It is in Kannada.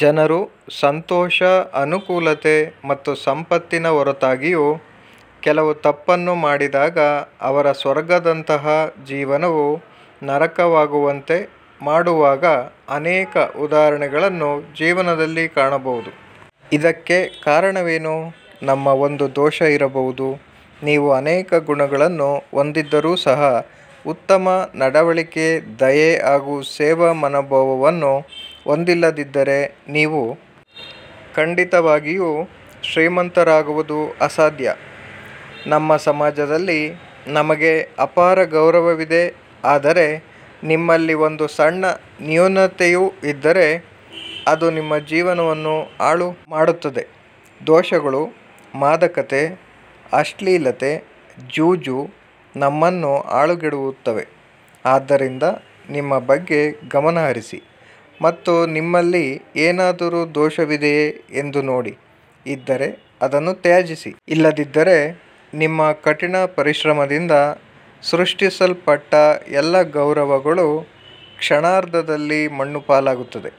ಜನರು ಸಂತೋಷ ಅನುಕೂಲತೆ ಮತ್ತು ಸಂಪತ್ತಿನ ಹೊರತಾಗಿಯೂ ಕೆಲವು ತಪ್ಪನ್ನು ಮಾಡಿದಾಗ ಅವರ ಸ್ವರ್ಗದಂತಹ ಜೀವನವು ನರಕವಾಗುವಂತೆ ಮಾಡುವಾಗ ಅನೇಕ ಉದಾಹರಣೆಗಳನ್ನು ಜೀವನದಲ್ಲಿ ಕಾಣಬಹುದು ಇದಕ್ಕೆ ಕಾರಣವೇನು ನಮ್ಮ ಒಂದು ದೋಷ ಇರಬಹುದು ನೀವು ಅನೇಕ ಗುಣಗಳನ್ನು ಹೊಂದಿದ್ದರೂ ಸಹ ಉತ್ತಮ ನಡವಳಿಕೆ ದಯೆ ಹಾಗೂ ಸೇವಾ ಮನೋಭಾವವನ್ನು ಹೊಂದಿಲ್ಲದಿದ್ದರೆ ನೀವು ಖಂಡಿತವಾಗಿಯೂ ಶ್ರೀಮಂತರಾಗುವುದು ಅಸಾಧ್ಯ ನಮ್ಮ ಸಮಾಜದಲ್ಲಿ ನಮಗೆ ಅಪಾರ ಗೌರವವಿದೆ ಆದರೆ ನಿಮ್ಮಲ್ಲಿ ಒಂದು ಸಣ್ಣ ನ್ಯೂನತೆಯೂ ಇದ್ದರೆ ಅದು ನಿಮ್ಮ ಜೀವನವನ್ನು ಹಾಳು ಮಾಡುತ್ತದೆ ದೋಷಗಳು ಮಾದಕತೆ ಅಶ್ಲೀಲತೆ ಜೂಜು ನಮ್ಮನ್ನು ಆಳುಗೆಡುವುತ್ತವೆ ಆದ್ದರಿಂದ ನಿಮ್ಮ ಬಗ್ಗೆ ಗಮನಹರಿಸಿ ಮತ್ತು ನಿಮ್ಮಲ್ಲಿ ಏನಾದರೂ ದೋಷವಿದೆಯೇ ಎಂದು ನೋಡಿ ಇದ್ದರೆ ಅದನ್ನು ತ್ಯಾಜಿಸಿ ಇಲ್ಲದಿದ್ದರೆ ನಿಮ್ಮ ಕಠಿಣ ಪರಿಶ್ರಮದಿಂದ ಸೃಷ್ಟಿಸಲ್ಪಟ್ಟ ಎಲ್ಲ ಗೌರವಗಳು ಕ್ಷಣಾರ್ಧದಲ್ಲಿ ಮಣ್ಣುಪಾಲಾಗುತ್ತದೆ